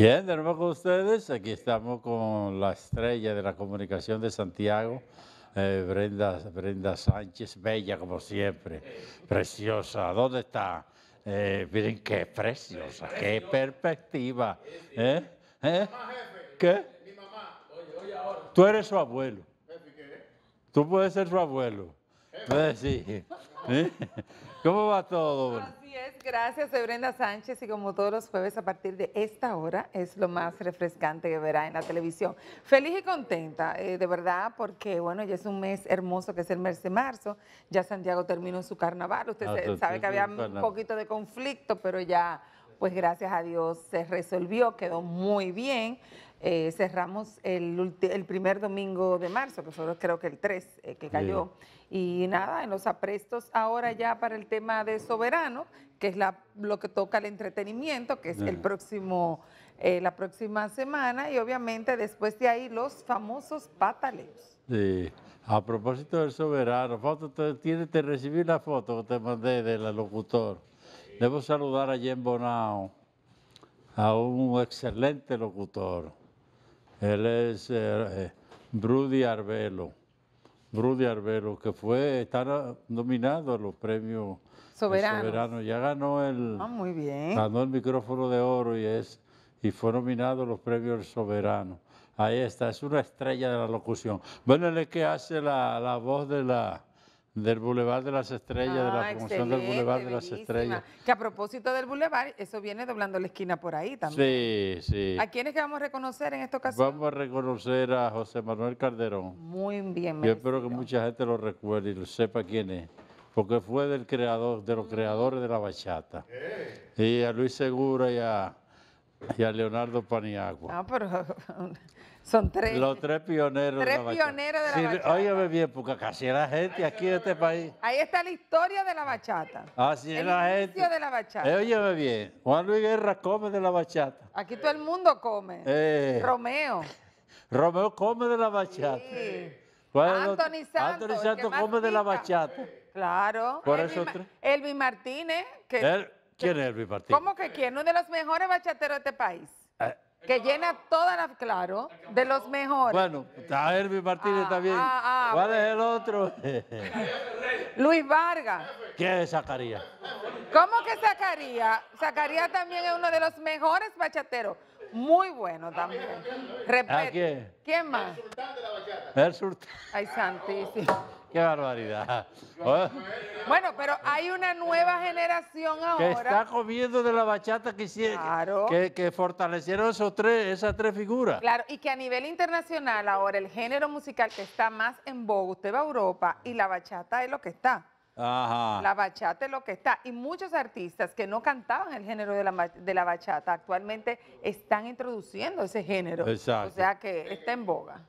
Bien, de nuevo con ustedes, aquí estamos con la estrella de la comunicación de Santiago, eh, Brenda, Sánchez, bella como siempre, preciosa, ¿dónde está? Eh, miren qué preciosa, qué perspectiva. ¿Eh? ¿Eh? ¿Qué? Tú eres su abuelo. Tú puedes ser su abuelo. Eh, sí. ¿Cómo va todo? Así es, gracias, Brenda Sánchez y como todos los jueves a partir de esta hora es lo más refrescante que verá en la televisión. Feliz y contenta, eh, de verdad, porque bueno, ya es un mes hermoso que es el mes de marzo, ya Santiago terminó su carnaval, usted ah, sabe que había un poquito de conflicto, pero ya pues gracias a Dios se resolvió, quedó muy bien. Eh, cerramos el, primer domingo de marzo, que creo que el 3 eh, que cayó. Y nada, en los aprestos ahora ya para el tema de soberano, que es la, lo que toca el entretenimiento, que es el próximo, eh, la próxima semana, y obviamente después de ahí los famosos pataleos. Sí. A propósito del soberano, foto, tiene que recibir la foto que te mandé del locutor. Debo saludar a Jen Bonao, a un excelente locutor. Él es eh, eh, Brudy Arbelo. Brudy Arbelo, que fue, está nominado a los premios Soberanos. Soberano. Ya ganó el, ah, muy bien. ganó el micrófono de oro y, es, y fue nominado a los premios Soberano. Ahí está, es una estrella de la locución. Bueno, es que hace la voz de la del Boulevard de las Estrellas, de la ah, promoción del Boulevard de las Estrellas. Que a propósito del Boulevard, eso viene doblando la esquina por ahí también. Sí, sí. ¿A quiénes que vamos a reconocer en esta ocasión? Vamos a reconocer a José Manuel Calderón. Muy bien, Yo espero que mucha gente lo recuerde y lo sepa quién es, porque fue del creador, de los creadores de la bachata. Eh. Y a Luis Segura y a y a Leonardo Paniagua. Ah, pero son tres. Los tres pioneros de la Tres pioneros de la bachata. Sí, óyeme bien, porque casi la gente aquí en este país. Ahí está la historia de la bachata. Así es la gente. de la bachata. Eh, óyeme bien, Juan Luis Guerra come de la bachata. Aquí todo el mundo come. Eh. Romeo. Romeo come de la bachata. Sí. Anthony Santos. Anthony Santos come de la bachata. Claro. Por Elvi, eso tres. Martínez, que... ¿Quién es Elvis Martínez? ¿Cómo que quién? Uno de los mejores bachateros de este país. Ah. Que llena todas las, claro, de los mejores. Bueno, ah, está Elvis Martínez también. ¿Cuál es el otro? Luis Vargas. ¿Qué es Zacarías? ¿Cómo que sacaría? Zacarías también es uno de los mejores bachateros. Muy bueno también. ¿A quién? ¿Quién más? El sultán de la bachata. El sultán. Ay, santísimo. Qué barbaridad. Bueno, pero hay una nueva generación ahora. Que está comiendo de la bachata que, claro. que, fortalecieron esos tres, esas tres figuras. Claro, y que a nivel internacional ahora el género musical que está más en boga, usted va a Europa y la bachata es lo que está. Ajá. La bachata es lo que está. Y muchos artistas que no cantaban el género de la, de la bachata actualmente están introduciendo ese género. Exacto. O sea que está en boga.